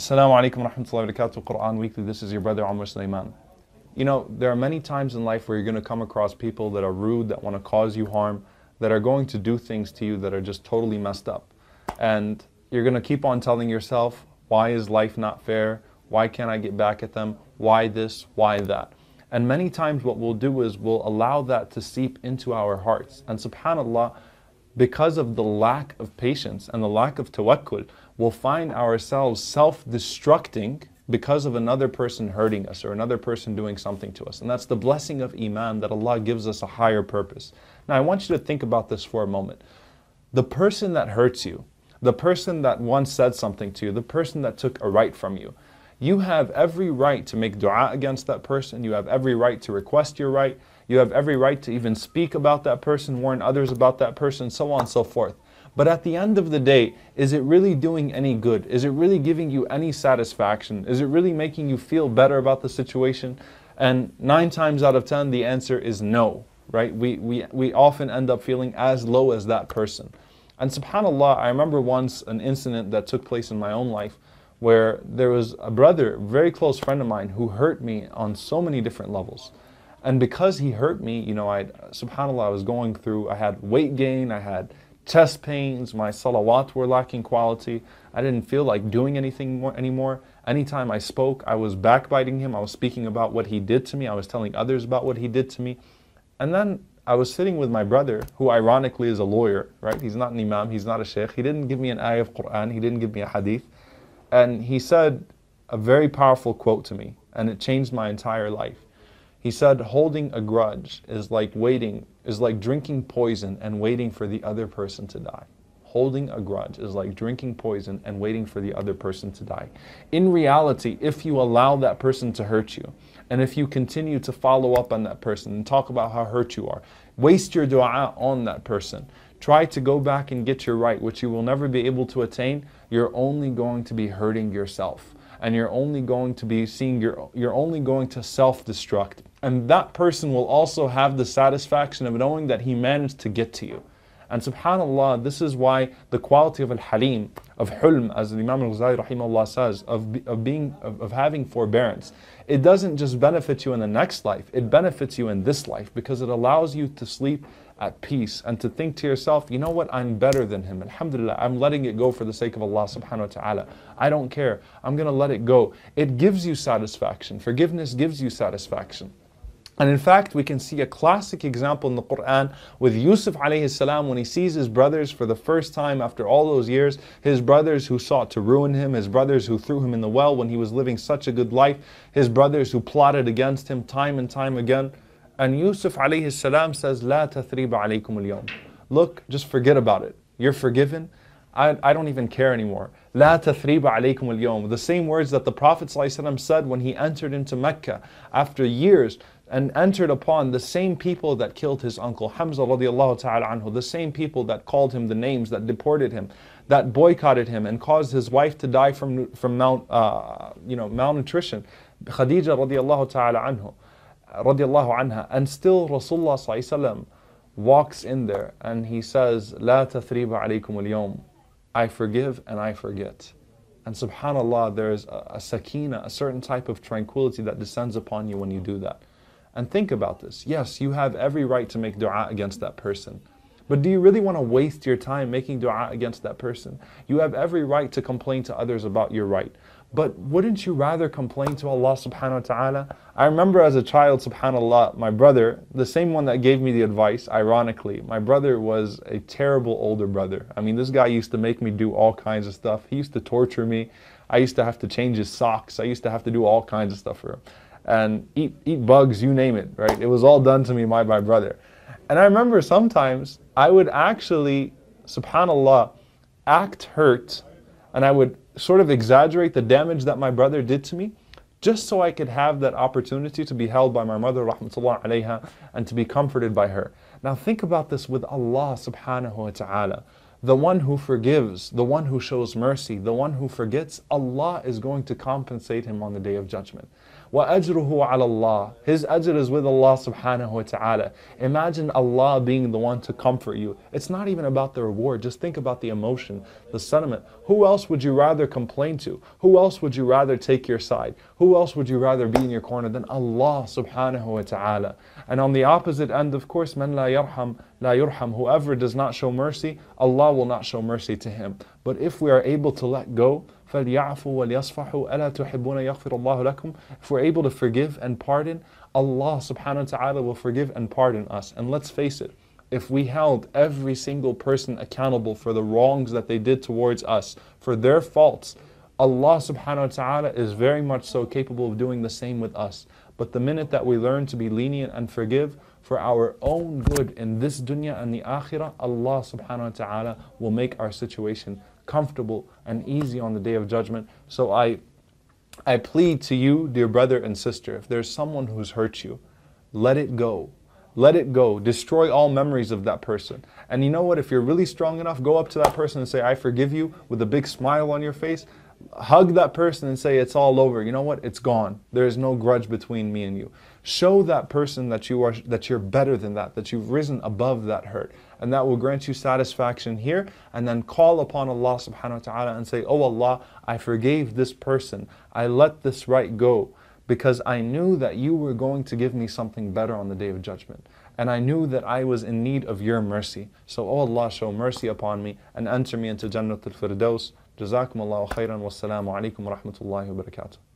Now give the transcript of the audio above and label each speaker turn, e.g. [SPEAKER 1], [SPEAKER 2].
[SPEAKER 1] Assalamu alaikum wa rahmatullahi wa barakatuh, Quran Weekly. This is your brother Amr Sulaiman. You know, there are many times in life where you're going to come across people that are rude, that want to cause you harm, that are going to do things to you that are just totally messed up. And you're going to keep on telling yourself, why is life not fair? Why can't I get back at them? Why this? Why that? And many times what we'll do is we'll allow that to seep into our hearts. And subhanAllah, because of the lack of patience and the lack of tawakkul, we'll find ourselves self destructing because of another person hurting us or another person doing something to us. And that's the blessing of Iman that Allah gives us a higher purpose. Now, I want you to think about this for a moment. The person that hurts you, the person that once said something to you, the person that took a right from you, you have every right to make dua against that person. You have every right to request your right. You have every right to even speak about that person, warn others about that person, so on and so forth. But at the end of the day, is it really doing any good? Is it really giving you any satisfaction? Is it really making you feel better about the situation? And nine times out of ten, the answer is no, right? We, we, we often end up feeling as low as that person. And subhanAllah, I remember once an incident that took place in my own life where there was a brother, very close friend of mine, who hurt me on so many different levels. And because he hurt me, you know, I, subhanAllah, I was going through, I had weight gain, I had chest pains, my salawat were lacking quality. I didn't feel like doing anything more, anymore. Anytime I spoke, I was backbiting him. I was speaking about what he did to me. I was telling others about what he did to me. And then I was sitting with my brother, who ironically is a lawyer, right? He's not an imam, he's not a sheikh. He didn't give me an ayah of Quran, he didn't give me a hadith. And he said a very powerful quote to me, and it changed my entire life. He said, Holding a grudge is like waiting, is like drinking poison and waiting for the other person to die. Holding a grudge is like drinking poison and waiting for the other person to die. In reality, if you allow that person to hurt you, and if you continue to follow up on that person and talk about how hurt you are, waste your dua on that person. Try to go back and get your right, which you will never be able to attain. You're only going to be hurting yourself. And you're only going to be seeing your you're only going to self-destruct. And that person will also have the satisfaction of knowing that he managed to get to you. And subhanAllah, this is why the quality of al-halim, of hulm, as the Imam al-Ghazali rahimahullah says, of, of, being, of, of having forbearance, it doesn't just benefit you in the next life, it benefits you in this life because it allows you to sleep at peace and to think to yourself, you know what, I'm better than him. Alhamdulillah, I'm letting it go for the sake of Allah subhanahu wa ta'ala. I don't care. I'm going to let it go. It gives you satisfaction. Forgiveness gives you satisfaction. And in fact, we can see a classic example in the Quran with Yusuf alayhi salam when he sees his brothers for the first time after all those years, his brothers who sought to ruin him, his brothers who threw him in the well when he was living such a good life, his brothers who plotted against him time and time again. And Yusuf alayhi salam says, La tathriba alaykum al Look, just forget about it. You're forgiven. I, I, don't even care anymore. La tathriba alaykum al The same words that the Prophet said when he entered into Mecca after years and entered upon the same people that killed his uncle Hamza radiallahu ta'ala anhu, the same people that called him the names, that deported him, that boycotted him and caused his wife to die from, from mount, uh, you know, malnutrition, Khadija radiallahu ta'ala anhu, radiallahu anha. And still Rasulullah sallallahu walks in there and he says, La tathriba alaykum al I forgive and I forget. And subhanAllah, there is a, a sakina, a certain type of tranquility that descends upon you when you do that. And think about this. Yes, you have every right to make dua against that person. But do you really want to waste your time making dua against that person? You have every right to complain to others about your right. But wouldn't you rather complain to Allah subhanahu wa ta'ala? I remember as a child, subhanAllah, my brother, the same one that gave me the advice, ironically, my brother was a terrible older brother. I mean, this guy used to make me do all kinds of stuff. He used to torture me. I used to have to change his socks. I used to have to do all kinds of stuff for him and eat, eat bugs, you name it, right? It was all done to me by my brother. And I remember sometimes I would actually, subhanAllah, act hurt and I would sort of exaggerate the damage that my brother did to me just so I could have that opportunity to be held by my mother, rahmatullah alayha, and to be comforted by her. Now think about this with Allah subhanahu wa ta'ala. The one who forgives, the one who shows mercy, the one who forgets, Allah is going to compensate him on the day of judgment. وَأَجْرُهُ عَلَى اللَّهِ His ajr is with Allah subhanahu wa ta'ala. Imagine Allah being the one to comfort you. It's not even about the reward. Just think about the emotion, the sentiment. Who else would you rather complain to? Who else would you rather take your side? Who else would you rather be in your corner than Allah subhanahu wa ta'ala? And on the opposite end, of course, men la yarham, la yurham. Whoever does not show mercy, Allah will not show mercy to him. But if we are able to let go, If we're able to forgive and pardon, Allah subhanahu wa ta'ala will forgive and pardon us. And let's face it, if we held every single person accountable for the wrongs that they did towards us, for their faults, Allah subhanahu wa ta'ala is very much so capable of doing the same with us. But the minute that we learn to be lenient and forgive, for our own good in this dunya and the akhirah, Allah subhanahu wa ta'ala will make our situation comfortable and easy on the day of judgment. So I, I plead to you, dear brother and sister, if there's someone who's hurt you, let it go. Let it go. Destroy all memories of that person. And you know what? If you're really strong enough, go up to that person and say, I forgive you with a big smile on your face hug that person and say, It's all over. You know what? It's gone. There is no grudge between me and you. Show that person that, you are, that you're better than that, that you've risen above that hurt. And that will grant you satisfaction here. And then call upon Allah subhanahu wa ta'ala and say, Oh Allah, I forgave this person. I let this right go because I knew that you were going to give me something better on the day of judgment. And I knew that I was in need of your mercy. So, oh Allah, show mercy upon me and enter me into jannatul al Firdaus جزاكم الله خيرا والسلام عليكم ورحمة الله وبركاته